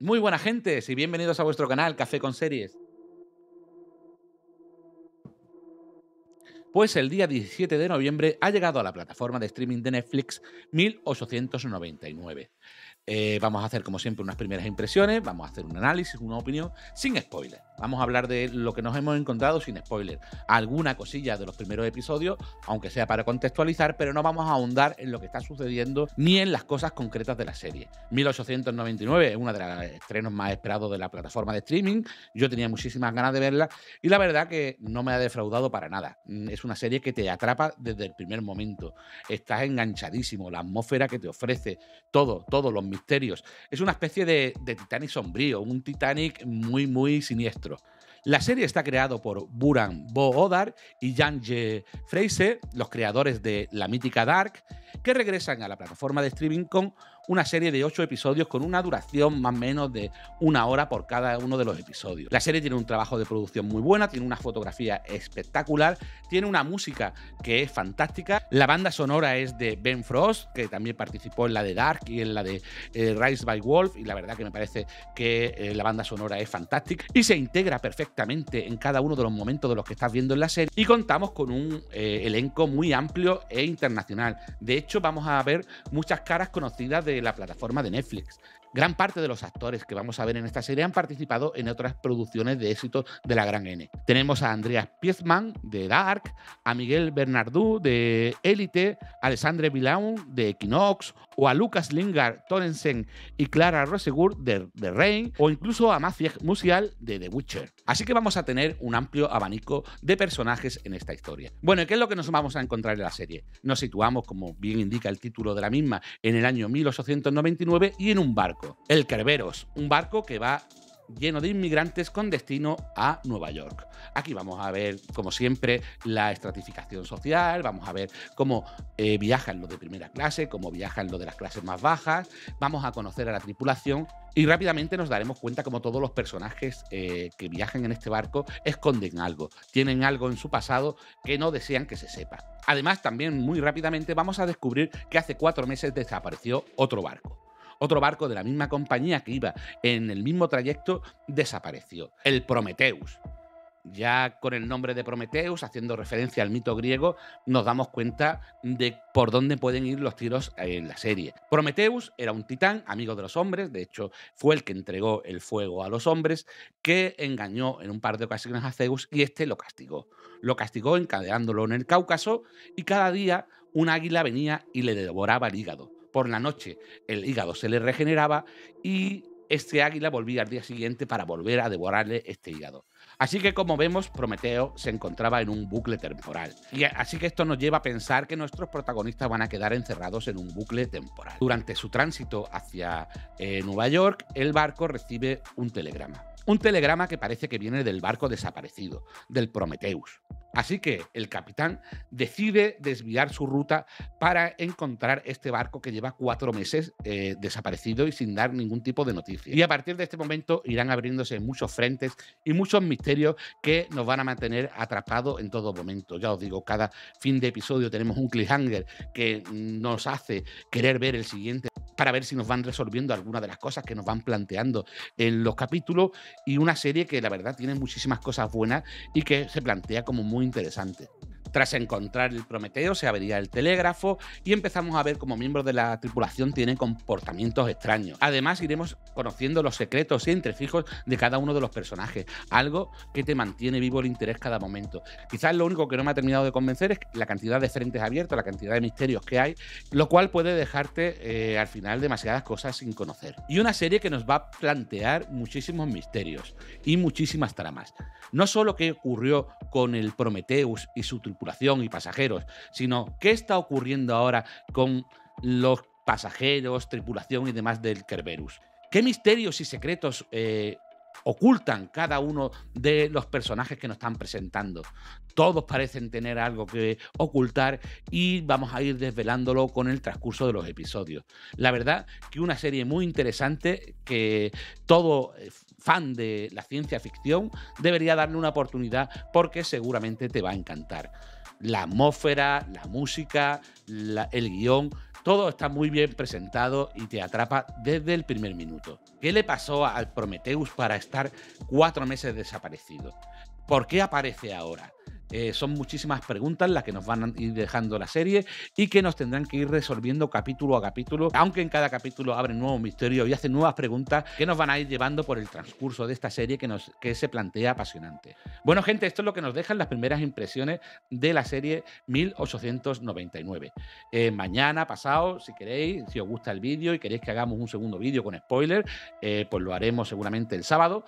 Muy buenas gente, y bienvenidos a vuestro canal Café con Series. pues el día 17 de noviembre ha llegado a la plataforma de streaming de Netflix 1899. Eh, vamos a hacer, como siempre, unas primeras impresiones, vamos a hacer un análisis, una opinión, sin spoiler. Vamos a hablar de lo que nos hemos encontrado sin spoiler. Alguna cosilla de los primeros episodios, aunque sea para contextualizar, pero no vamos a ahondar en lo que está sucediendo ni en las cosas concretas de la serie. 1899 es uno de los estrenos más esperados de la plataforma de streaming. Yo tenía muchísimas ganas de verla y la verdad que no me ha defraudado para nada. Mm, es una serie que te atrapa desde el primer momento. Estás enganchadísimo, la atmósfera que te ofrece, todo, todos los misterios. Es una especie de, de Titanic sombrío, un Titanic muy, muy siniestro. La serie está creada por Buran Bo Odar y Janje Freise, los creadores de la mítica Dark, que regresan a la plataforma de streaming con una serie de ocho episodios con una duración más o menos de una hora por cada uno de los episodios. La serie tiene un trabajo de producción muy buena, tiene una fotografía espectacular, tiene una música que es fantástica. La banda sonora es de Ben Frost, que también participó en la de Dark y en la de eh, Rise by Wolf, y la verdad que me parece que eh, la banda sonora es fantástica y se integra perfectamente en cada uno de los momentos de los que estás viendo en la serie. Y contamos con un eh, elenco muy amplio e internacional. De hecho, vamos a ver muchas caras conocidas de la plataforma de Netflix. Gran parte de los actores que vamos a ver en esta serie han participado en otras producciones de éxito de la gran N. Tenemos a Andreas Piezman de Dark, a Miguel Bernardú de Élite, Alessandre Villaun de Equinox o a Lucas Lingard, Torensen y Clara Rosegur de, The Rain, o incluso a Maciej Musial de The Witcher. Así que vamos a tener un amplio abanico de personajes en esta historia. Bueno, qué es lo que nos vamos a encontrar en la serie? Nos situamos, como bien indica el título de la misma, en el año 1899 y en un barco, el Kerberos, un barco que va lleno de inmigrantes con destino a Nueva York. Aquí vamos a ver, como siempre, la estratificación social, vamos a ver cómo eh, viajan los de primera clase, cómo viajan los de las clases más bajas, vamos a conocer a la tripulación y rápidamente nos daremos cuenta como todos los personajes eh, que viajan en este barco esconden algo, tienen algo en su pasado que no desean que se sepa. Además, también muy rápidamente vamos a descubrir que hace cuatro meses desapareció otro barco. Otro barco de la misma compañía que iba en el mismo trayecto desapareció, el Prometeus. Ya con el nombre de Prometeus, haciendo referencia al mito griego, nos damos cuenta de por dónde pueden ir los tiros eh, en la serie. Prometeus era un titán, amigo de los hombres, de hecho fue el que entregó el fuego a los hombres, que engañó en un par de ocasiones a Zeus y este lo castigó. Lo castigó encadeándolo en el Cáucaso y cada día un águila venía y le devoraba el hígado. Por la noche el hígado se le regeneraba y este águila volvía al día siguiente para volver a devorarle este hígado. Así que como vemos, Prometeo se encontraba en un bucle temporal. Y así que esto nos lleva a pensar que nuestros protagonistas van a quedar encerrados en un bucle temporal. Durante su tránsito hacia eh, Nueva York, el barco recibe un telegrama. Un telegrama que parece que viene del barco desaparecido, del Prometeus. Así que el capitán decide desviar su ruta para encontrar este barco que lleva cuatro meses eh, desaparecido y sin dar ningún tipo de noticia. Y a partir de este momento irán abriéndose muchos frentes y muchos misterios que nos van a mantener atrapados en todo momento. Ya os digo, cada fin de episodio tenemos un cliffhanger que nos hace querer ver el siguiente para ver si nos van resolviendo algunas de las cosas que nos van planteando en los capítulos y una serie que la verdad tiene muchísimas cosas buenas y que se plantea como muy interesante. Tras encontrar el Prometeo, se abriría el telégrafo y empezamos a ver cómo miembros de la tripulación tienen comportamientos extraños. Además, iremos conociendo los secretos y entrefijos de cada uno de los personajes, algo que te mantiene vivo el interés cada momento. Quizás lo único que no me ha terminado de convencer es la cantidad de frentes abiertos, la cantidad de misterios que hay, lo cual puede dejarte eh, al final demasiadas cosas sin conocer. Y una serie que nos va a plantear muchísimos misterios y muchísimas tramas. No solo qué ocurrió con el Prometeus y su tripulación y pasajeros, sino qué está ocurriendo ahora con los pasajeros, tripulación y demás del Kerberus. ¿Qué misterios y secretos eh, ocultan cada uno de los personajes que nos están presentando. Todos parecen tener algo que ocultar y vamos a ir desvelándolo con el transcurso de los episodios. La verdad que una serie muy interesante que todo eh, fan de la ciencia ficción debería darle una oportunidad porque seguramente te va a encantar. La atmósfera, la música, el guión, todo está muy bien presentado y te atrapa desde el primer minuto. ¿Qué le pasó al Prometheus para estar cuatro meses desaparecido? ¿Por qué aparece ahora? Eh, son muchísimas preguntas las que nos van a ir dejando la serie y que nos tendrán que ir resolviendo capítulo a capítulo, aunque en cada capítulo abren nuevos misterios y hacen nuevas preguntas que nos van a ir llevando por el transcurso de esta serie que, nos, que se plantea apasionante. Bueno, gente, esto es lo que nos dejan las primeras impresiones de la serie 1899. Eh, mañana, pasado, si queréis, si os gusta el vídeo y queréis que hagamos un segundo vídeo con spoiler, eh, pues lo haremos seguramente el sábado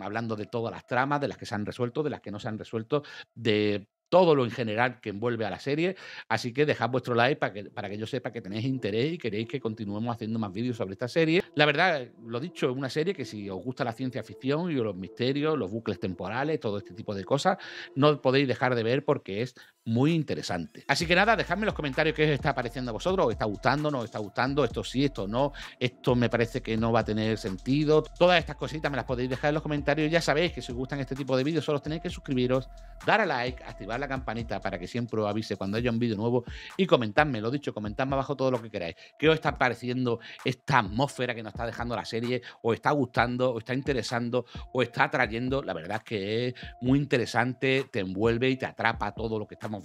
hablando de todas las tramas, de las que se han resuelto, de las que no se han resuelto, de todo lo en general que envuelve a la serie. Así que dejad vuestro like para que, para que yo sepa que tenéis interés y queréis que continuemos haciendo más vídeos sobre esta serie. La verdad, lo dicho, es una serie que si os gusta la ciencia ficción y los misterios, los bucles temporales, todo este tipo de cosas, no podéis dejar de ver porque es muy interesante. Así que nada, dejadme en los comentarios qué os está pareciendo a vosotros, os está gustando, no os está gustando, esto sí, esto no, esto me parece que no va a tener sentido. Todas estas cositas me las podéis dejar en los comentarios. Ya sabéis que si os gustan este tipo de vídeos, solo tenéis que suscribiros, dar a like, activar la campanita para que siempre os avise cuando haya un vídeo nuevo y comentadme, lo dicho, comentadme abajo todo lo que queráis. ¿Qué os está pareciendo esta atmósfera que nos está dejando la serie? ¿Os está gustando? ¿Os está interesando? ¿Os está atrayendo? La verdad es que es muy interesante, te envuelve y te atrapa todo lo que estamos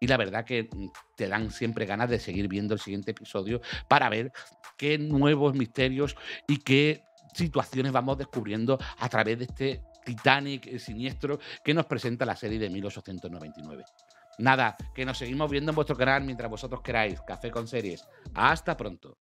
y la verdad que mm, te dan siempre ganas de seguir viendo el siguiente episodio para ver qué nuevos misterios y qué situaciones vamos descubriendo a través de este Titanic siniestro que nos presenta la serie de 1899. Nada, que nos seguimos viendo en vuestro canal mientras vosotros queráis. Café con series. Hasta pronto.